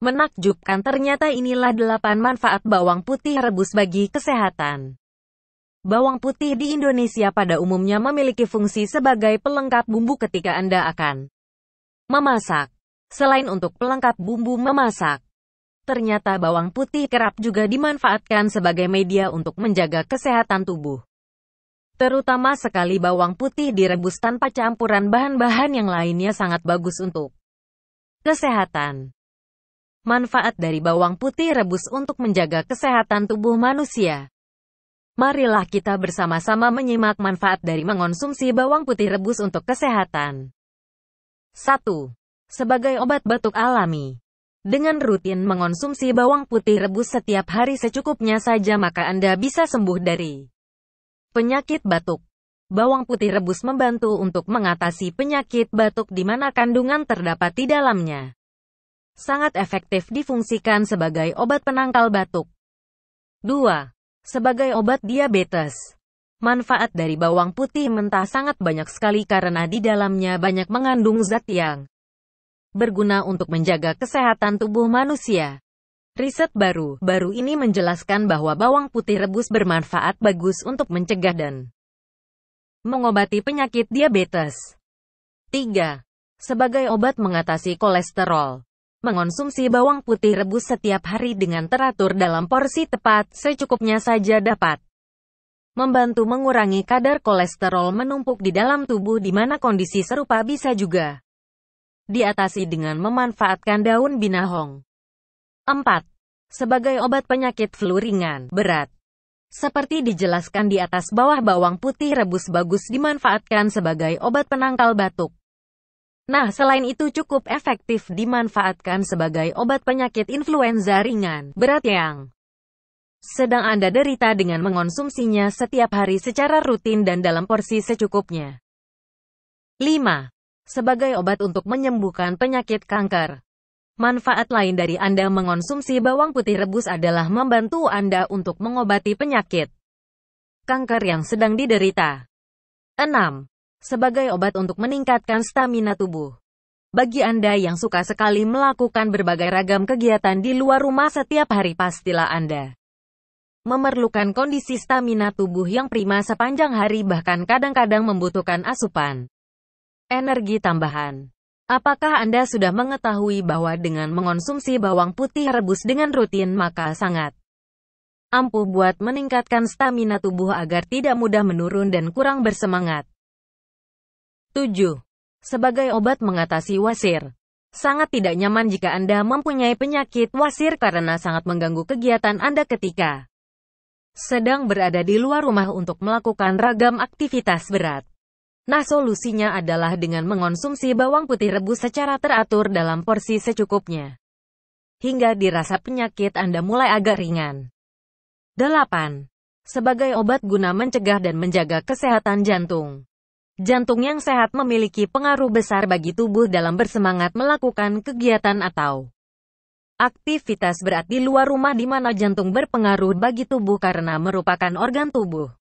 Menakjubkan ternyata inilah 8 manfaat bawang putih rebus bagi kesehatan. Bawang putih di Indonesia pada umumnya memiliki fungsi sebagai pelengkap bumbu ketika Anda akan memasak. Selain untuk pelengkap bumbu memasak, ternyata bawang putih kerap juga dimanfaatkan sebagai media untuk menjaga kesehatan tubuh. Terutama sekali bawang putih direbus tanpa campuran bahan-bahan yang lainnya sangat bagus untuk kesehatan. Manfaat dari bawang putih rebus untuk menjaga kesehatan tubuh manusia. Marilah kita bersama-sama menyimak manfaat dari mengonsumsi bawang putih rebus untuk kesehatan. 1. Sebagai obat batuk alami. Dengan rutin mengonsumsi bawang putih rebus setiap hari secukupnya saja maka Anda bisa sembuh dari penyakit batuk. Bawang putih rebus membantu untuk mengatasi penyakit batuk di mana kandungan terdapat di dalamnya sangat efektif difungsikan sebagai obat penangkal batuk. 2. Sebagai obat diabetes. Manfaat dari bawang putih mentah sangat banyak sekali karena di dalamnya banyak mengandung zat yang berguna untuk menjaga kesehatan tubuh manusia. Riset baru, baru ini menjelaskan bahwa bawang putih rebus bermanfaat bagus untuk mencegah dan mengobati penyakit diabetes. 3. Sebagai obat mengatasi kolesterol. Mengonsumsi bawang putih rebus setiap hari dengan teratur dalam porsi tepat, secukupnya saja dapat membantu mengurangi kadar kolesterol menumpuk di dalam tubuh di mana kondisi serupa bisa juga diatasi dengan memanfaatkan daun binahong. 4. Sebagai obat penyakit flu ringan, berat. Seperti dijelaskan di atas bawah bawang putih rebus bagus dimanfaatkan sebagai obat penangkal batuk Nah, selain itu cukup efektif dimanfaatkan sebagai obat penyakit influenza ringan, berat yang sedang Anda derita dengan mengonsumsinya setiap hari secara rutin dan dalam porsi secukupnya. 5. Sebagai obat untuk menyembuhkan penyakit kanker. Manfaat lain dari Anda mengonsumsi bawang putih rebus adalah membantu Anda untuk mengobati penyakit kanker yang sedang diderita. 6 sebagai obat untuk meningkatkan stamina tubuh. Bagi Anda yang suka sekali melakukan berbagai ragam kegiatan di luar rumah setiap hari pastilah Anda memerlukan kondisi stamina tubuh yang prima sepanjang hari bahkan kadang-kadang membutuhkan asupan energi tambahan. Apakah Anda sudah mengetahui bahwa dengan mengonsumsi bawang putih rebus dengan rutin maka sangat ampuh buat meningkatkan stamina tubuh agar tidak mudah menurun dan kurang bersemangat? 7. Sebagai obat mengatasi wasir. Sangat tidak nyaman jika Anda mempunyai penyakit wasir karena sangat mengganggu kegiatan Anda ketika sedang berada di luar rumah untuk melakukan ragam aktivitas berat. Nah, solusinya adalah dengan mengonsumsi bawang putih rebus secara teratur dalam porsi secukupnya. Hingga dirasa penyakit Anda mulai agak ringan. 8. Sebagai obat guna mencegah dan menjaga kesehatan jantung. Jantung yang sehat memiliki pengaruh besar bagi tubuh dalam bersemangat melakukan kegiatan atau aktivitas berat di luar rumah di mana jantung berpengaruh bagi tubuh karena merupakan organ tubuh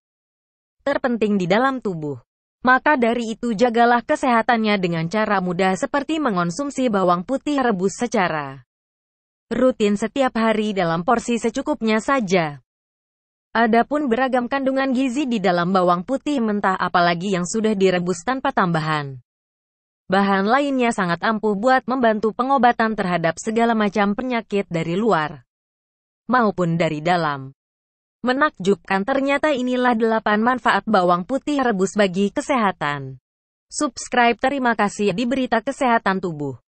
terpenting di dalam tubuh. Maka dari itu jagalah kesehatannya dengan cara mudah seperti mengonsumsi bawang putih rebus secara rutin setiap hari dalam porsi secukupnya saja. Adapun beragam kandungan gizi di dalam bawang putih mentah apalagi yang sudah direbus tanpa tambahan. Bahan lainnya sangat ampuh buat membantu pengobatan terhadap segala macam penyakit dari luar maupun dari dalam. Menakjubkan ternyata inilah 8 manfaat bawang putih rebus bagi kesehatan. Subscribe terima kasih di berita kesehatan tubuh.